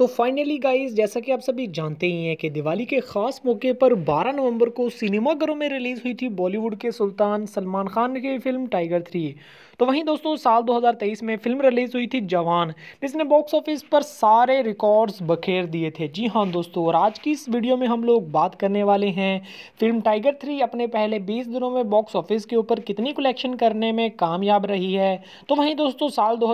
तो finally guys जैसा कि आप सभी जानते ही हैं कि दिवाली के ख़ास मौके पर 12 नवंबर को सिनेमाघरों में रिलीज़ हुई थी बॉलीवुड के सुल्तान सलमान खान की फिल्म टाइगर थ्री तो वहीं दोस्तों साल 2023 में फिल्म रिलीज़ हुई थी जवान जिसने बॉक्स ऑफिस पर सारे रिकॉर्ड्स बखेर दिए थे जी हाँ दोस्तों और आज की इस वीडियो में हम लोग बात करने वाले हैं फिल्म टाइगर थ्री अपने पहले बीस दिनों में बॉक्स ऑफिस के ऊपर कितनी कलेक्शन करने में कामयाब रही है तो वहीं दोस्तों साल दो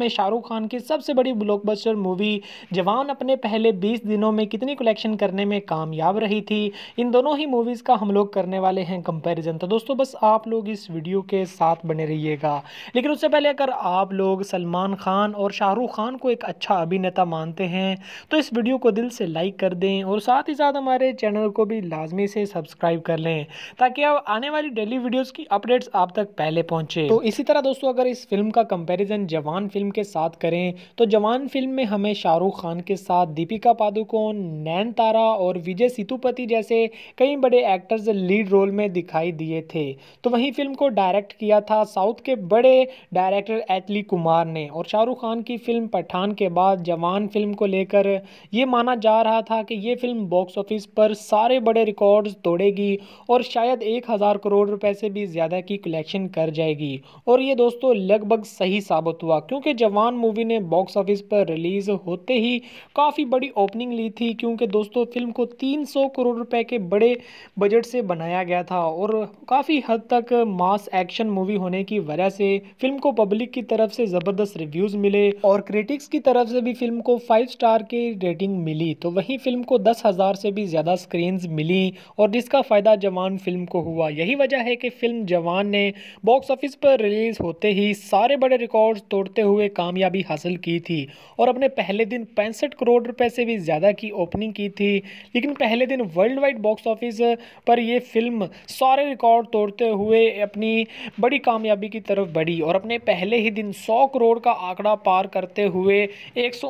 में शाहरुख खान की सबसे बड़ी ब्लॉकबस्टर मूवी जवान अपने पहले बीस दिनों में कितनी कलेक्शन करने में कामयाब रही थी इन दोनों ही मूवीज़ का हम लोग करने वाले हैं कंपैरिजन तो दोस्तों बस आप लोग इस वीडियो के साथ बने रहिएगा लेकिन उससे पहले अगर आप लोग सलमान खान और शाहरुख खान को एक अच्छा अभिनेता मानते हैं तो इस वीडियो को दिल से लाइक कर दें और साथ ही साथ हमारे चैनल को भी लाजमी से सब्सक्राइब कर लें ताकि अब आने वाली डेली वीडियोज़ की अपडेट्स आप तक पहले पहुँचे तो इसी तरह दोस्तों अगर इस फिल्म का कंपेरिजन जवान फिल्म के साथ करें तो जवान फिल्म में हमें शाहरुख खान के साथ दीपिका पादुकोण नैन तारा और विजय सेतुपति जैसे कई बड़े एक्टर्स लीड रोल में दिखाई दिए थे तो वहीं फिल्म को डायरेक्ट किया था साउथ के बड़े बड़े डायरेक्टर एटली कुमार ने और शाहरुख खान की फ़िल्म पठान के बाद जवान फिल्म को लेकर ये माना जा रहा था कि ये फिल्म बॉक्स ऑफिस पर सारे बड़े रिकॉर्ड्स तोड़ेगी और शायद एक हज़ार करोड़ रुपए से भी ज़्यादा की कलेक्शन कर जाएगी और ये दोस्तों लगभग सही साबित हुआ क्योंकि जवान मूवी ने बॉक्स ऑफिस पर रिलीज़ होते ही काफ़ी बड़ी ओपनिंग ली थी क्योंकि दोस्तों फिल्म को सौ करोड़ रुपए के बड़े बजट से बनाया गया था और काफ़ी हद तक मास एक्शन मूवी होने की वजह से लगे फिल्म को पब्लिक की तरफ से ज़बरदस्त रिव्यूज़ मिले और क्रिटिक्स की तरफ से भी फिल्म को फाइव स्टार की रेटिंग मिली तो वहीं फिल्म को दस हज़ार से भी ज़्यादा स्क्रीन मिली और जिसका फ़ायदा जवान फिल्म को हुआ यही वजह है कि फिल्म जवान ने बॉक्स ऑफिस पर रिलीज़ होते ही सारे बड़े रिकॉर्ड तोड़ते हुए कामयाबी हासिल की थी और अपने पहले दिन पैंसठ करोड़ रुपए से भी ज़्यादा की ओपनिंग की थी लेकिन पहले दिन वर्ल्ड वाइड बॉक्स ऑफिस पर यह फिल्म सारे रिकॉर्ड तोड़ते हुए अपनी बड़ी कामयाबी की तरफ बढ़ी और अपने पहले ही दिन 100 करोड़ का आंकड़ा पार करते हुए एक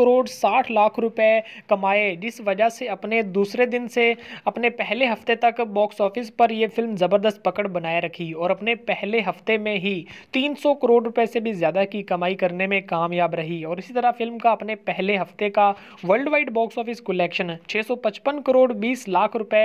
करोड़ 60 लाख रुपए कमाए जिस वजह से अपने दूसरे दिन से अपने पहले हफ्ते तक बॉक्स ऑफिस पर यह फिल्म ज़बरदस्त पकड़ बनाए रखी और अपने पहले हफ्ते में ही 300 करोड़ रुपए से भी ज़्यादा की कमाई करने में कामयाब रही और इसी तरह फिल्म का अपने पहले हफ्ते का world wide box office collection 655 crore बीस लाख रुपए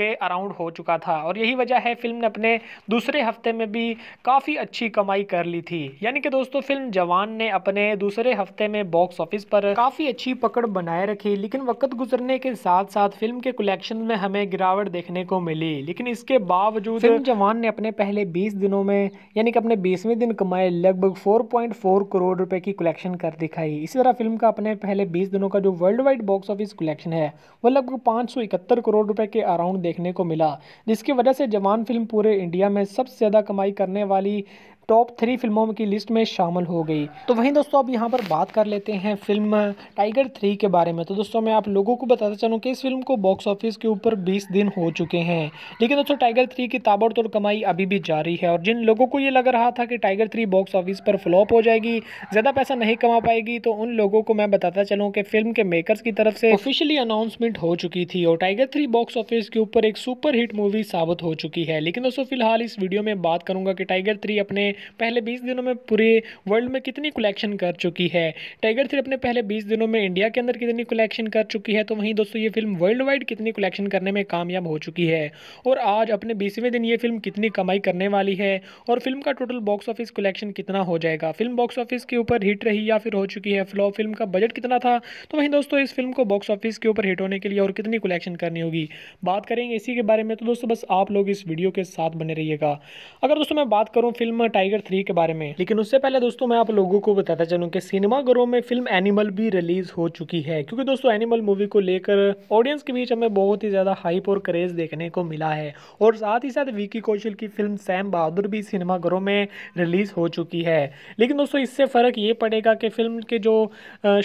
के अराउंड हो चुका था और यही वजह है फिल्म ने अपने दूसरे हफ्ते में भी काफ़ी अच्छी कमाई कर ली थी यानी कि दोस्तों फिल्म जवान ने अपने दूसरे हफ्ते में बॉक्स ऑफिस पर काफ़ी अच्छी पकड़ बनाए रखी लेकिन वक्त गुजरने के साथ साथ फिल्म के कलेक्शन में हमें गिरावट देखने को मिली लेकिन इसके बावजूद फिल्म जवान ने अपने पहले बीस दिनों में यानी कि अपने बीसवें दिन कमाए लगभग फोर करोड़ रुपये की कलेक्शन कर दिखाई इसी तरह फिल्म का अपने पहले बीस दिनों का जो world wide box office collection है वह लगभग पाँच करोड़ रुपये के अराउंड देखने को मिला जिसकी वजह से जवान फिल्म पूरे इंडिया में सबसे ज़्यादा कमाई करने वाली टॉप थ्री फिल्मों की लिस्ट में शामिल हो गई तो वहीं दोस्तों अब यहाँ पर बात कर लेते हैं फिल्म टाइगर थ्री के बारे में तो दोस्तों मैं आप लोगों को बताता चलूँ कि इस फिल्म को बॉक्स ऑफिस के ऊपर बीस दिन हो चुके हैं लेकिन दोस्तों टाइगर थ्री की ताबड़तोड़ कमाई अभी भी जारी है और जिन लोगों को ये लग रहा था कि टाइगर थ्री बॉक्स ऑफिस पर फ्लॉप हो जाएगी ज़्यादा पैसा नहीं कमा पाएगी तो उन लोगों को मैं बताता चलूँ कि फिल्म के मेकर्स की तरफ से ऑफिशियली अनाउंसमेंट हो चुकी थी और टाइगर थ्री बॉक्स ऑफिस के ऊपर एक सुपर हिट मूवी साबित हो चुकी है लेकिन दोस्तों फिलहाल इस वीडियो में बात करूंगा कि टाइगर थ्री अपने पहले बीस दिनों में पूरे वर्ल्ड में कितनी कलेक्शन कर चुकी है टाइगर थ्री अपने पहले 20 दिनों में इंडिया के अंदर कितनी कलेक्शन कर चुकी है तो वहीं दोस्तों ये फिल्म वर्ल्ड वाइड कितनी कलेक्शन करने में कामयाब हो चुकी है और आज अपने बीसवें दिन ये फिल्म कितनी कमाई करने वाली है और फिल्म का टोटल बॉक्स ऑफिस कलेक्शन कितना हो जाएगा फिल्म बॉक्स ऑफिस के ऊपर हिट रही या फिर हो चुकी है फ्लॉप फिल्म का बजट कितना था तो वहीं दोस्तों इस फिल्म को बॉक्स ऑफिस के ऊपर हिट होने के लिए और कितनी कलेक्शन करनी होगी बात करेंगे इसी के बारे में तो दोस्तों बस आप लोग इस वीडियो के साथ बने रहिएगा अगर दोस्तों मैं बात करूँ फिल्म टाइगर टाइगर थ्री के बारे में लेकिन उससे पहले दोस्तों मैं आप लोगों को बताता चलूँ कि सिनेमाघरों में फिल्म एनिमल भी रिलीज हो चुकी है क्योंकि दोस्तों एनिमल मूवी को लेकर ऑडियंस के बीच हमें बहुत ही ज्यादा हाइप और क्रेज देखने को मिला है और साथ ही साथ विकी कौशल की फिल्म सैम बहादुर भी सिनेमाघरों में रिलीज हो चुकी है लेकिन दोस्तों इससे फ़र्क ये पड़ेगा कि फिल्म के जो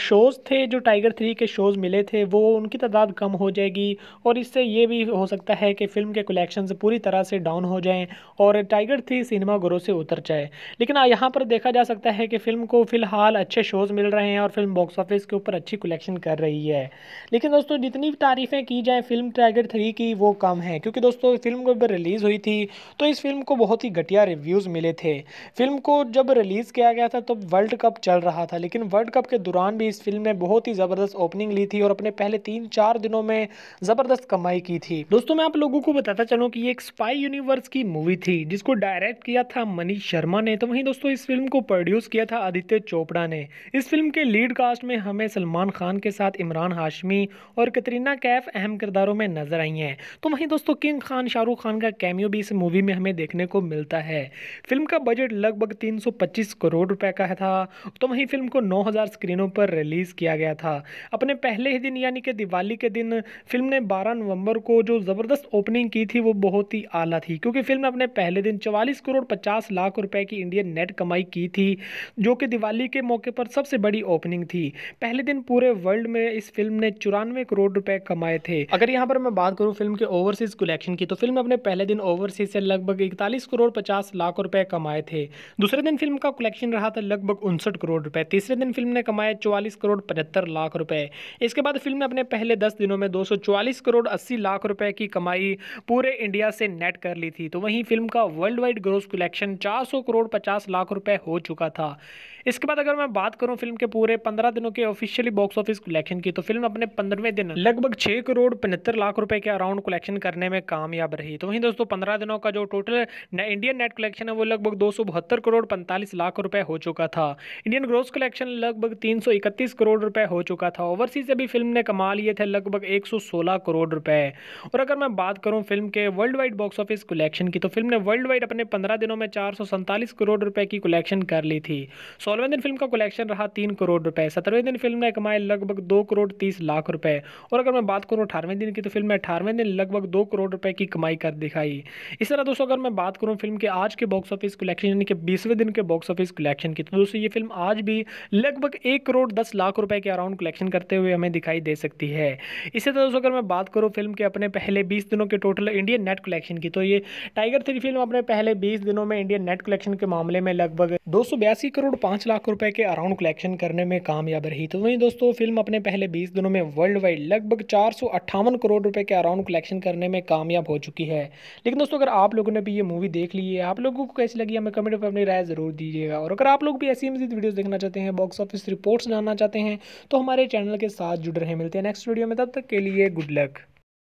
शोज़ थे जो टाइगर थ्री के शोज़ मिले थे वो उनकी तादाद कम हो जाएगी और इससे ये भी हो सकता है कि फ़िल्म के कलेक्शन पूरी तरह से डाउन हो जाएं और टाइगर थ्री सिनेमाघरों से उतर खर्चा है लेकिन यहाँ पर देखा जा सकता है कि फिल्म को फिलहाल अच्छे शोज़ मिल रहे हैं और फिल्म बॉक्स ऑफिस के ऊपर अच्छी कलेक्शन कर रही है लेकिन दोस्तों जितनी तारीफ़ें की जाएँ फिल्म टाइगर थ्री की वो कम है क्योंकि दोस्तों फिल्म जब रिलीज़ हुई थी तो इस फिल्म को बहुत ही घटिया रिव्यूज़ मिले थे फिल्म को जब रिलीज़ किया गया था तो वर्ल्ड कप चल रहा था लेकिन वर्ल्ड कप के दौरान भी इस फिल्म ने बहुत ही ज़बरदस्त ओपनिंग ली थी और अपने पहले तीन चार दिनों में ज़बरदस्त कमाई की थी दोस्तों मैं आप लोगों को बताता चलूँ कि ये एक स्पाई यूनिवर्स की मूवी थी जिसको डायरेक्ट किया था मनीष शर्मा ने तो वहीं दोस्तों इस फिल्म को प्रोड्यूस किया था आदित्य चोपड़ा ने इस फिल्म के लीड कास्ट में हमें सलमान खान के साथ इमरान हाशमी और कतरीना कैफ अहम किरदारों में नजर आई हैं तो वहीं दोस्तों किंग खान शाहरुख खान का कैमियो भी इस मूवी में हमें देखने को मिलता है फिल्म का बजट लगभग तीन करोड़ रुपए का था तो वहीं फिल्म को नौ स्क्रीनों पर रिलीज़ किया गया था अपने पहले ही दिन यानी कि दिवाली के दिन फिल्म ने बारह नवंबर को जो ज़बरदस्त ओपनिंग की थी वो बहुत ही आला थी क्योंकि फिल्म अपने पहले दिन चवालीस करोड़ पचास लाख रुपए की इंडियन नेट कमाई की थी जो कि दिवाली के मौके पर सबसे बड़ी ओपनिंग थी पहले दिन पूरे वर्ल्ड में इस फिल्म ने चौरानवे करोड़ रुपए कमाए थे अगर यहाँ पर मैं बात करूँ फिल्म के ओवरसीज कलेक्शन की तो फिल्म अपने पहले दिन ओवरसीज से लगभग इकतालीस करोड़ पचास लाख रुपए कमाए थे दूसरे दिन फिल्म का कलेक्शन रहा था लगभग उनसठ करोड़ रुपए तीसरे दिन फिल्म ने कमाए चौवालीस करोड़ पचहत्तर लाख रुपए इसके बाद फिल्म ने अपने पहले दस दिनों में दो करोड़ अस्सी लाख रुपए की कमाई पूरे इंडिया से नेट कर ली थी तो वहीं फिल्म का वर्ल्ड वाइड ग्रोस कलेक्शन चार सौ करोड़ पचास लाख रुपए हो चुका था इसके बाद अगर मैं बात करूं फिल्म के पूरे पंद्रह दिनों के ऑफिशियली बॉक्स ऑफिस कलेक्शन की तो फिल्म अपने पंद्रहवें दिन लगभग छः करोड़ पचहत्तर लाख रुपए के अराउंड कलेक्शन करने में कामयाब रही तो वहीं दोस्तों पंद्रह दिनों का जो टोटल इंडियन नेट कलेक्शन है वो लगभग दो करोड़ पैंतालीस लाख रुपए हो चुका था इंडियन ग्रोस कलेक्शन लगभग तीन करोड़ रुपए हो चुका था ओवरसीज अभी फिल्म ने कमा लिए थे लगभग एक करोड़ रुपए और अगर मैं बात करूँ फिल्म के world wide box office collection की तो फिल्म ने वर्ल्ड वाइड अपने पंद्रह दिनों में चार उनतालीस करोड़ रुपए की कलेक्शन कर ली थी सोलहवें दिन फिल्म का कलेक्शन रहा तीन करोड़ रुपए सत्रहवें दिन फिल्म ने कमाए लगभग दो करोड़ तीस लाख रुपए और अगर मैं बात करूँ अठारहवें दिन की तो फिल्म ने अठारहवें दिन लगभग दो करोड़ रुपए की कमाई कर दिखाई इस तरह दोस्तों अगर मैं बात करूँ फिल्म के आज के बॉक्स ऑफिस कलेक्शन यानी कि बीसवें दिन के बॉक्स ऑफिस कलेक्शन की तो दोस्तों ये फिल्म आज भी लगभग एक करोड़ दस लाख रुपए के अराउंड कलेक्शन करते हुए हमें दिखाई दे सकती है इसी तरह तो दोस्तों अगर मैं बात करूँ फिल्म के अपने पहले बीस दिनों के टोटल इंडियन नेट कलेक्शन की तो ये टाइगर थ्री फिल्म अपने पहले बीस दिनों में इंडियन नेट कलेक्शन कलेक्शन के मामले में लगभग दो करोड़ पांच लाख रुपए के अराउंड कलेक्शन करने में कामयाब रही तो वहीं दोस्तों फिल्म अपने पहले बीस दिनों में वर्ल्ड वाइड लगभग चार करोड़ रुपए के अराउंड कलेक्शन करने में कामयाब हो चुकी है लेकिन दोस्तों अगर आप लोगों ने भी ये मूवी देख ली है आप लोगों को कैसी लगी हमें कमेंट पर अपनी राय जरूर दीजिएगा और अगर आप लोग भी ऐसी मजीद वीडियो देखना चाहते हैं बॉक्स ऑफिस रिपोर्ट्स जानना चाहते हैं तो हमारे चैनल के साथ जुड़ रहे मिलते हैं नेक्स्ट वीडियो में तब तक के लिए गुड लक